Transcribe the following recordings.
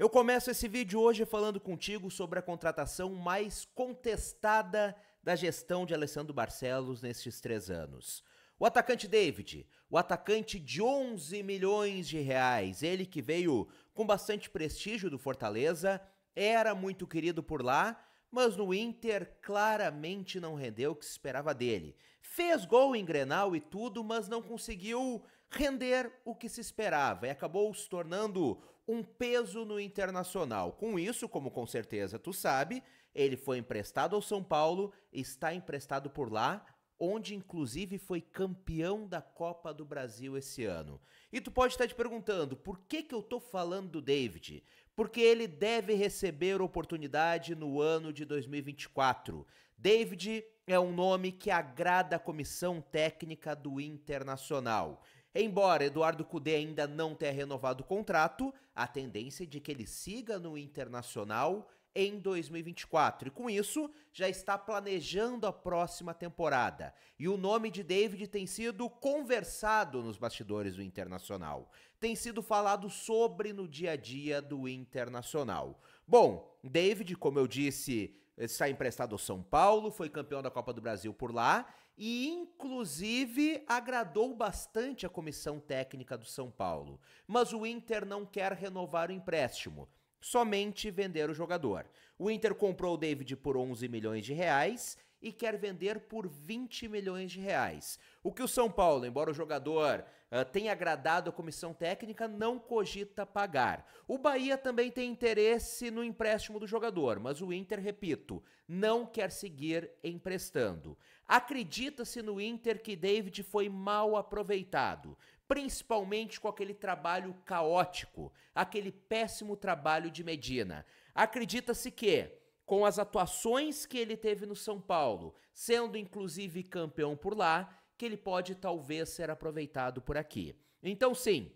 Eu começo esse vídeo hoje falando contigo sobre a contratação mais contestada da gestão de Alessandro Barcelos nestes três anos. O atacante David, o atacante de 11 milhões de reais, ele que veio com bastante prestígio do Fortaleza, era muito querido por lá, mas no Inter claramente não rendeu o que se esperava dele. Fez gol em Grenal e tudo, mas não conseguiu render o que se esperava e acabou se tornando um peso no Internacional. Com isso, como com certeza tu sabe, ele foi emprestado ao São Paulo, está emprestado por lá, onde inclusive foi campeão da Copa do Brasil esse ano. E tu pode estar te perguntando, por que que eu tô falando do David? Porque ele deve receber oportunidade no ano de 2024. David é um nome que agrada a comissão técnica do Internacional. Embora Eduardo Cudê ainda não tenha renovado o contrato, a tendência é de que ele siga no Internacional em 2024. E com isso, já está planejando a próxima temporada. E o nome de David tem sido conversado nos bastidores do Internacional. Tem sido falado sobre no dia a dia do Internacional. Bom, David, como eu disse, está eh, emprestado ao São Paulo, foi campeão da Copa do Brasil por lá e inclusive agradou bastante a comissão técnica do São Paulo. Mas o Inter não quer renovar o empréstimo, somente vender o jogador. O Inter comprou o David por 11 milhões de reais e quer vender por 20 milhões de reais. O que o São Paulo, embora o jogador uh, tenha agradado a comissão técnica, não cogita pagar. O Bahia também tem interesse no empréstimo do jogador, mas o Inter, repito, não quer seguir emprestando. Acredita-se no Inter que David foi mal aproveitado, principalmente com aquele trabalho caótico, aquele péssimo trabalho de Medina. Acredita-se que com as atuações que ele teve no São Paulo, sendo inclusive campeão por lá, que ele pode talvez ser aproveitado por aqui. Então, sim,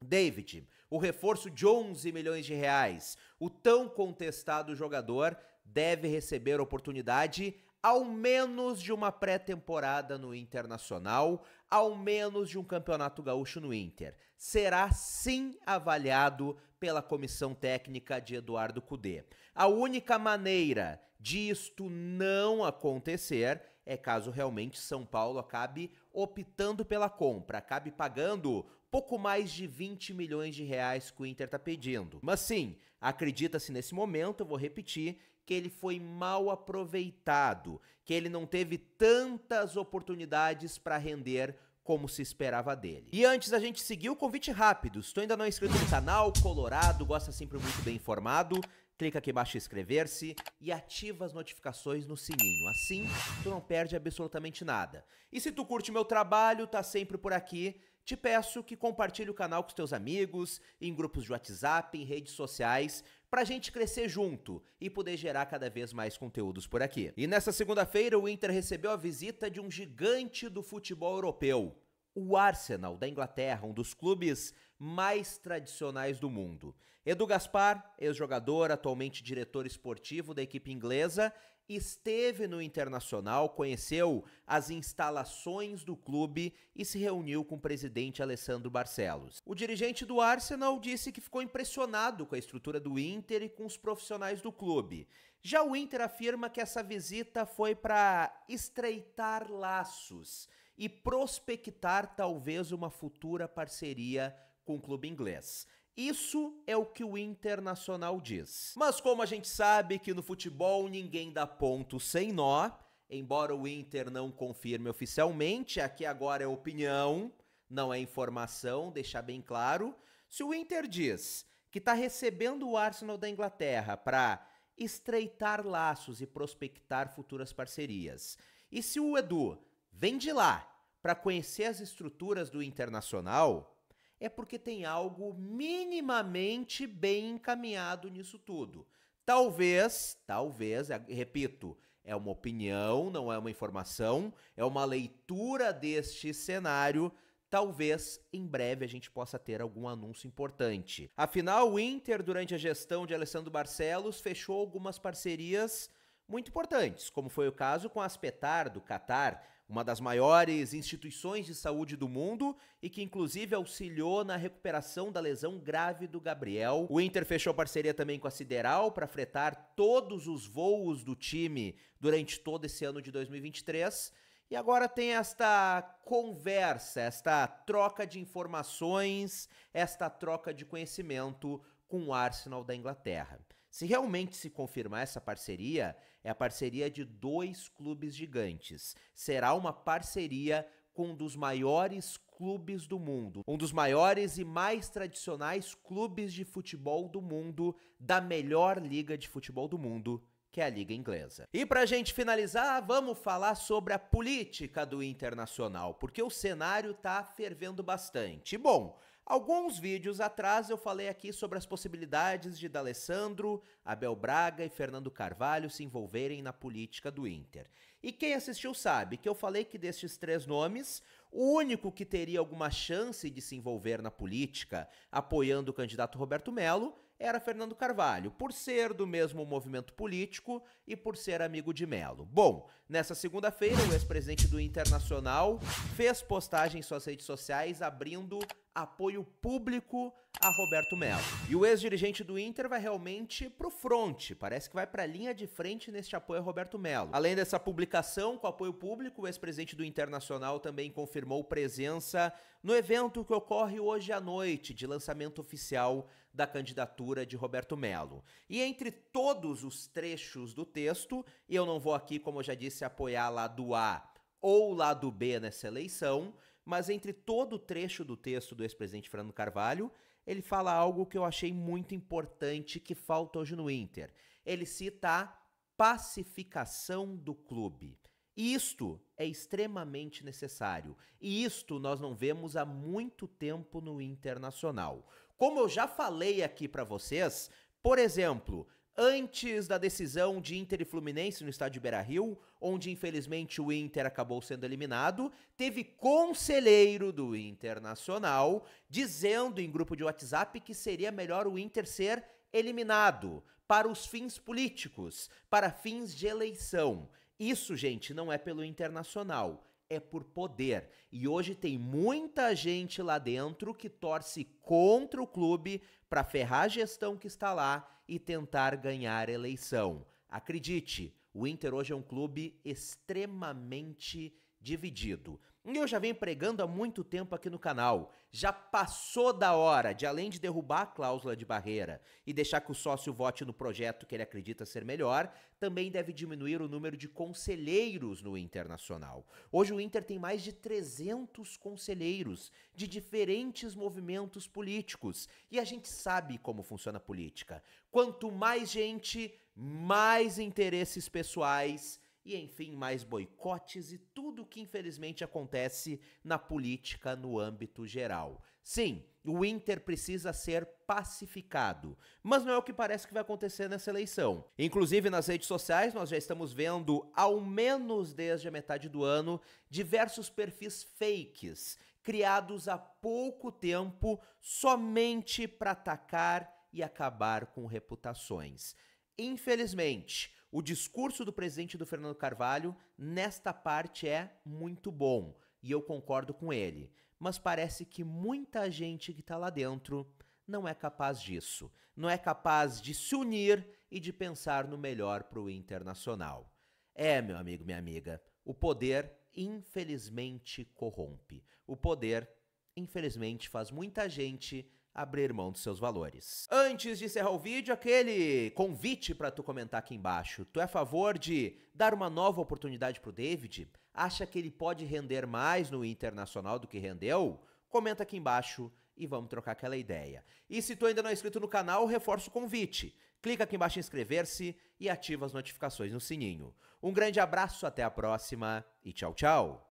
David, o reforço de 11 milhões de reais, o tão contestado jogador, deve receber oportunidade ao menos de uma pré-temporada no Internacional, ao menos de um campeonato gaúcho no Inter. Será sim avaliado pela comissão técnica de Eduardo Cudê. A única maneira de isto não acontecer é caso realmente São Paulo acabe optando pela compra, acabe pagando pouco mais de 20 milhões de reais que o Inter está pedindo. Mas sim, acredita-se nesse momento, eu vou repetir, que ele foi mal aproveitado, que ele não teve tantas oportunidades para render como se esperava dele. E antes da gente seguir o convite rápido, se tu ainda não é inscrito no canal, colorado, gosta sempre muito bem informado, clica aqui embaixo em inscrever-se e ativa as notificações no sininho. Assim, tu não perde absolutamente nada. E se tu curte meu trabalho, tá sempre por aqui, te peço que compartilhe o canal com os teus amigos, em grupos de WhatsApp, em redes sociais, para a gente crescer junto e poder gerar cada vez mais conteúdos por aqui. E nessa segunda-feira, o Inter recebeu a visita de um gigante do futebol europeu. O Arsenal da Inglaterra, um dos clubes mais tradicionais do mundo. Edu Gaspar, ex-jogador, atualmente diretor esportivo da equipe inglesa, esteve no Internacional, conheceu as instalações do clube e se reuniu com o presidente Alessandro Barcelos. O dirigente do Arsenal disse que ficou impressionado com a estrutura do Inter e com os profissionais do clube. Já o Inter afirma que essa visita foi para estreitar laços e prospectar talvez uma futura parceria com o clube inglês. Isso é o que o Internacional diz. Mas como a gente sabe que no futebol ninguém dá ponto sem nó, embora o Inter não confirme oficialmente, aqui agora é opinião, não é informação, deixar bem claro. Se o Inter diz que está recebendo o Arsenal da Inglaterra para estreitar laços e prospectar futuras parcerias, e se o Edu vem de lá para conhecer as estruturas do Internacional, é porque tem algo minimamente bem encaminhado nisso tudo. Talvez, talvez, é, repito, é uma opinião, não é uma informação, é uma leitura deste cenário. Talvez em breve a gente possa ter algum anúncio importante. Afinal, o Inter, durante a gestão de Alessandro Barcelos, fechou algumas parcerias muito importantes, como foi o caso com a Aspetar do Catar, uma das maiores instituições de saúde do mundo e que inclusive auxiliou na recuperação da lesão grave do Gabriel. O Inter fechou parceria também com a Sideral para fretar todos os voos do time durante todo esse ano de 2023. E agora tem esta conversa, esta troca de informações, esta troca de conhecimento com o Arsenal da Inglaterra. Se realmente se confirmar essa parceria, é a parceria de dois clubes gigantes. Será uma parceria com um dos maiores clubes do mundo, um dos maiores e mais tradicionais clubes de futebol do mundo, da melhor liga de futebol do mundo, que é a Liga Inglesa. E para a gente finalizar, vamos falar sobre a política do Internacional, porque o cenário tá fervendo bastante. Bom, Alguns vídeos atrás eu falei aqui sobre as possibilidades de D'Alessandro, Abel Braga e Fernando Carvalho se envolverem na política do Inter. E quem assistiu sabe que eu falei que destes três nomes, o único que teria alguma chance de se envolver na política apoiando o candidato Roberto Melo era Fernando Carvalho, por ser do mesmo movimento político e por ser amigo de Melo. Bom, nessa segunda-feira, o ex-presidente do Internacional fez postagem em suas redes sociais abrindo apoio público a Roberto Melo. E o ex-dirigente do Inter vai realmente pro fronte, parece que vai pra linha de frente neste apoio a Roberto Melo. Além dessa publicação com apoio público, o ex-presidente do Internacional também confirmou presença no evento que ocorre hoje à noite de lançamento oficial da candidatura de Roberto Melo. E entre todos os trechos do texto, e eu não vou aqui, como eu já disse, apoiar lado A ou lado B nessa eleição, mas entre todo o trecho do texto do ex-presidente Fernando Carvalho, ele fala algo que eu achei muito importante que falta hoje no Inter. Ele cita a pacificação do clube. E isto é extremamente necessário. E isto nós não vemos há muito tempo no Internacional. Como eu já falei aqui para vocês, por exemplo, antes da decisão de Inter e Fluminense no estádio Beira-Rio, onde infelizmente o Inter acabou sendo eliminado, teve conselheiro do Internacional dizendo em grupo de WhatsApp que seria melhor o Inter ser eliminado para os fins políticos, para fins de eleição. Isso, gente, não é pelo Internacional é por poder. E hoje tem muita gente lá dentro que torce contra o clube para ferrar a gestão que está lá e tentar ganhar eleição. Acredite, o Inter hoje é um clube extremamente dividido. E eu já venho pregando há muito tempo aqui no canal. Já passou da hora de, além de derrubar a cláusula de barreira e deixar que o sócio vote no projeto que ele acredita ser melhor, também deve diminuir o número de conselheiros no Internacional. Hoje o Inter tem mais de 300 conselheiros de diferentes movimentos políticos. E a gente sabe como funciona a política. Quanto mais gente, mais interesses pessoais e enfim, mais boicotes e tudo o que infelizmente acontece na política no âmbito geral. Sim, o Inter precisa ser pacificado, mas não é o que parece que vai acontecer nessa eleição. Inclusive nas redes sociais nós já estamos vendo, ao menos desde a metade do ano, diversos perfis fakes criados há pouco tempo somente para atacar e acabar com reputações. Infelizmente, o discurso do presidente do Fernando Carvalho nesta parte é muito bom e eu concordo com ele, mas parece que muita gente que está lá dentro não é capaz disso, não é capaz de se unir e de pensar no melhor para o internacional. É, meu amigo, minha amiga, o poder infelizmente corrompe. O poder infelizmente faz muita gente abrir mão dos seus valores. Antes de encerrar o vídeo, aquele convite para tu comentar aqui embaixo. Tu é a favor de dar uma nova oportunidade pro David? Acha que ele pode render mais no Internacional do que rendeu? Comenta aqui embaixo e vamos trocar aquela ideia. E se tu ainda não é inscrito no canal, reforço o convite. Clica aqui embaixo em inscrever-se e ativa as notificações no sininho. Um grande abraço, até a próxima e tchau, tchau!